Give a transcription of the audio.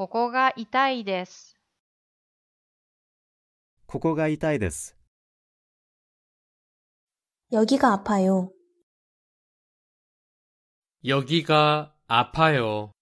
ここが痛いです。ここが痛いです。여기가아파 요。 여기가아파 요。